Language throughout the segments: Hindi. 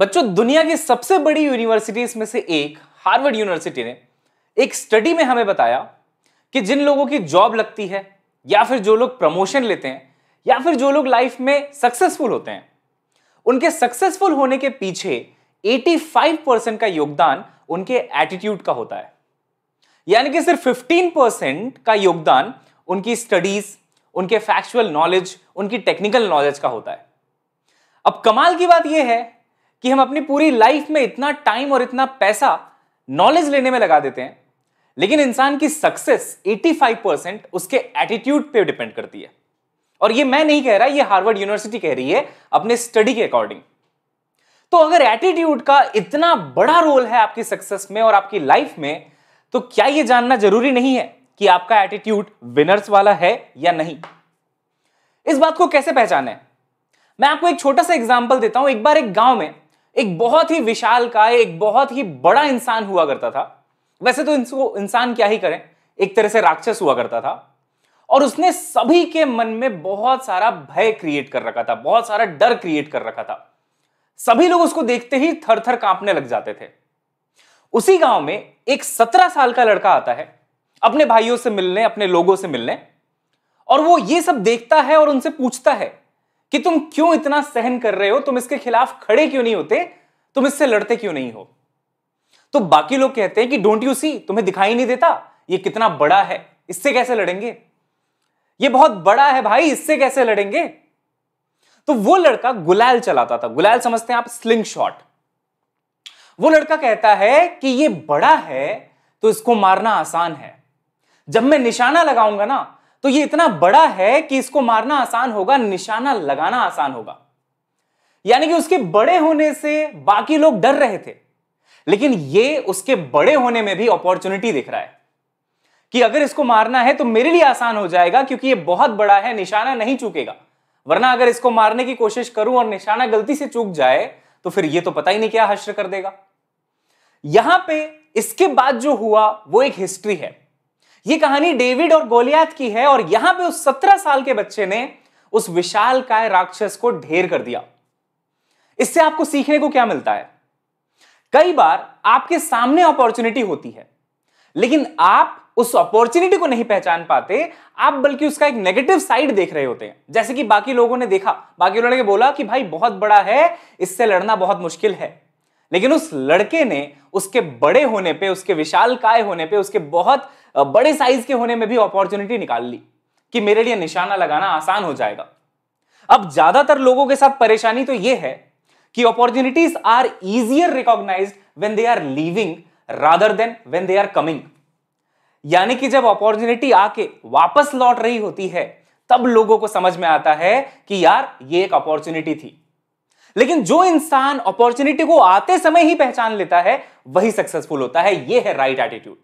बच्चों दुनिया की सबसे बड़ी यूनिवर्सिटीज में से एक हार्वर्ड यूनिवर्सिटी ने एक स्टडी में हमें बताया कि जिन लोगों की जॉब लगती है या फिर जो लोग प्रमोशन लेते हैं या फिर जो लोग लाइफ में सक्सेसफुल होते हैं उनके सक्सेसफुल होने के पीछे 85 परसेंट का योगदान उनके एटीट्यूड का होता है यानी कि सिर्फ 15 परसेंट का योगदान उनकी स्टडीज उनके फैक्चुअल नॉलेज उनकी टेक्निकल नॉलेज का होता है अब कमाल की बात यह है कि हम अपनी पूरी लाइफ में इतना टाइम और इतना पैसा नॉलेज लेने में लगा देते हैं लेकिन इंसान की सक्सेस 85 परसेंट उसके एटीट्यूड पे डिपेंड करती है और ये मैं नहीं कह रहा ये हार्वर्ड यूनिवर्सिटी कह रही है अपने स्टडी के अकॉर्डिंग तो अगर एटीट्यूड का इतना बड़ा रोल है आपकी सक्सेस में और आपकी लाइफ में तो क्या यह जानना जरूरी नहीं है कि आपका एटीट्यूड विनर्स वाला है या नहीं इस बात को कैसे पहचाने मैं आपको एक छोटा सा एग्जाम्पल देता हूं एक बार एक गांव में एक बहुत ही विशाल काय एक बहुत ही बड़ा इंसान हुआ करता था वैसे तो इंसान क्या ही करें एक तरह से राक्षस हुआ करता था और उसने सभी के मन में बहुत सारा भय क्रिएट कर रखा था बहुत सारा डर क्रिएट कर रखा था सभी लोग उसको देखते ही थर थर कांपने लग जाते थे उसी गांव में एक सत्रह साल का लड़का आता है अपने भाइयों से मिलने अपने लोगों से मिलने और वो ये सब देखता है और उनसे पूछता है कि तुम क्यों इतना सहन कर रहे हो तुम इसके खिलाफ खड़े क्यों नहीं होते तुम इससे लड़ते क्यों नहीं हो तो बाकी लोग कहते हैं कि डोंट यू सी तुम्हें दिखाई नहीं देता ये कितना बड़ा है इससे कैसे लड़ेंगे ये बहुत बड़ा है भाई इससे कैसे लड़ेंगे तो वो लड़का गुलाल चलाता था गुलाल समझते हैं आप स्लिंग शॉट वो लड़का कहता है कि ये बड़ा है तो इसको मारना आसान है जब मैं निशाना लगाऊंगा ना तो ये इतना बड़ा है कि इसको मारना आसान होगा निशाना लगाना आसान होगा यानी कि उसके बड़े होने से बाकी लोग डर रहे थे लेकिन ये उसके बड़े होने में भी अपॉर्चुनिटी दिख रहा है कि अगर इसको मारना है तो मेरे लिए आसान हो जाएगा क्योंकि ये बहुत बड़ा है निशाना नहीं चूकेगा वरना अगर इसको मारने की कोशिश करूं और निशाना गलती से चूक जाए तो फिर ये तो पता ही नहीं क्या हश्र कर देगा यहां पे इसके बाद जो हुआ वो एक हिस्ट्री है ये कहानी डेविड और गोलियात की है और यहां पे उस सत्रह साल के बच्चे ने उस विशाल काय राक्षस को ढेर कर दिया इससे आपको सीखने को क्या मिलता है कई बार आपके सामने अपॉर्चुनिटी होती है लेकिन आप उस अपॉर्चुनिटी को नहीं पहचान पाते आप बल्कि उसका एक नेगेटिव साइड देख रहे होते हैं जैसे कि बाकी लोगों ने देखा बाकी लोगों ने बोला कि भाई बहुत बड़ा है इससे लड़ना बहुत मुश्किल है लेकिन उस लड़के ने उसके बड़े होने पे उसके विशाल काय होने पे उसके बहुत बड़े साइज के होने में भी अपॉर्चुनिटी निकाल ली कि मेरे लिए निशाना लगाना आसान हो जाएगा अब ज्यादातर लोगों के साथ परेशानी तो यह है कि opportunities are easier recognise when they are leaving rather than when they are coming यानी कि जब अपॉर्चुनिटी आके वापस लौट रही होती है तब लोगों को समझ में आता है कि यार ये एक अपॉर्चुनिटी थी लेकिन जो इंसान अपॉर्चुनिटी को आते समय ही पहचान लेता है वही सक्सेसफुल होता है ये है राइट right एटीट्यूड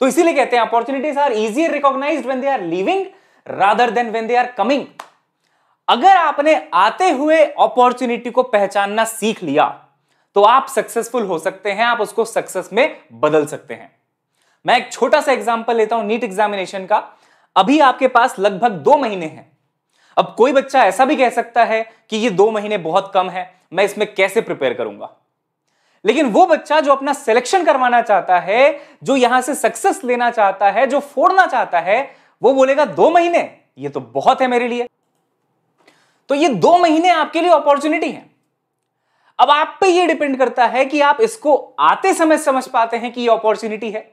तो इसीलिए कहते हैं opportunities are easier recognise when they are leaving rather than when they are coming अगर आपने आते हुए अपॉर्चुनिटी को पहचानना सीख लिया तो आप सक्सेसफुल हो सकते हैं आप उसको सक्सेस में बदल सकते हैं मैं एक छोटा सा एग्जाम्पल लेता हूं नीट एग्जामिनेशन का अभी आपके पास लगभग दो महीने हैं अब कोई बच्चा ऐसा भी कह सकता है कि ये दो महीने बहुत कम है मैं इसमें कैसे प्रिपेयर करूंगा लेकिन वो बच्चा जो अपना सिलेक्शन करवाना चाहता है जो यहां से सक्सेस लेना चाहता है जो फोड़ना चाहता है वो बोलेगा दो महीने ये तो बहुत है मेरे लिए तो ये दो महीने आपके लिए अपॉर्चुनिटी है अब आप पे ये डिपेंड करता है कि आप इसको आते समय समझ पाते हैं कि ये अपॉर्चुनिटी है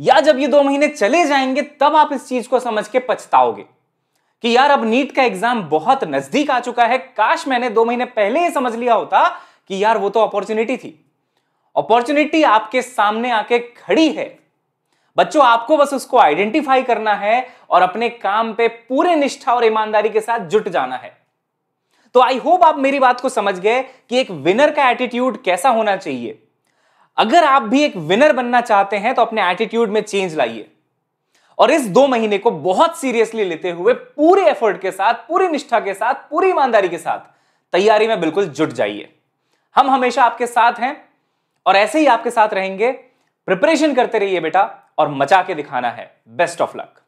या जब ये दो महीने चले जाएंगे तब आप इस चीज को समझ के पछताओगे कि यार अब नीट का एग्जाम बहुत नजदीक आ चुका है काश मैंने दो महीने पहले ही समझ लिया होता कि यार वो तो अपॉर्चुनिटी थी अपॉर्चुनिटी आपके सामने आके खड़ी है बच्चों आपको बस उसको आइडेंटिफाई करना है और अपने काम पे पूरे निष्ठा और ईमानदारी के साथ जुट जाना है तो आई होप आप मेरी बात को समझ गए कि एक विनर का एटीट्यूड कैसा होना चाहिए अगर आप भी एक विनर बनना चाहते हैं तो अपने एटीट्यूड में चेंज लाइए और इस दो महीने को बहुत सीरियसली लेते हुए पूरे एफर्ट के साथ पूरी निष्ठा के साथ पूरी ईमानदारी के साथ तैयारी में बिल्कुल जुट जाइए हम हमेशा आपके साथ हैं और ऐसे ही आपके साथ रहेंगे प्रिपरेशन करते रहिए बेटा और मचा के दिखाना है बेस्ट ऑफ लक